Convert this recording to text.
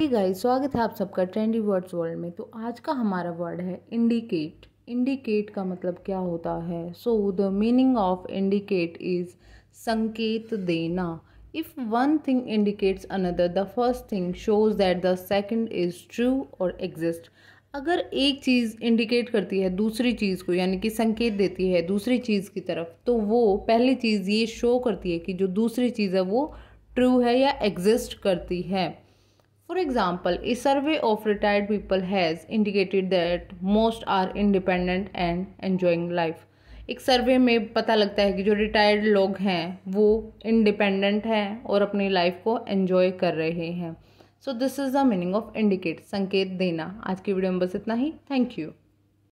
ठीक है गाइस स्वागत है आप सबका ट्रेंडी वर्ड्स वर्ल्ड में तो आज का हमारा वर्ड है इंडिकेट इंडिकेट का मतलब क्या होता है so the meaning of indicate is संकेत देना if one thing indicates another the first thing shows that the second is true और एग्जिस्ट अगर एक चीज़ इंडिकेट करती है दूसरी चीज़ को यानी कि संकेत देती है दूसरी चीज़ की तरफ तो वो पहली चीज़ ये शो करती है कि जो दूसरी चीज़ है वो ट्रू है या एग्जिस्ट करती है for example a survey of retired people has indicated that most are independent and enjoying life एक सर्वे में पता लगता है कि जो रिटायर्ड लोग हैं वो इंडिपेंडेंट हैं और अपनी लाइफ को एन्जॉय कर रहे हैं so this is the meaning of indicate संकेत देना आज की वीडियो में बस इतना ही थैंक यू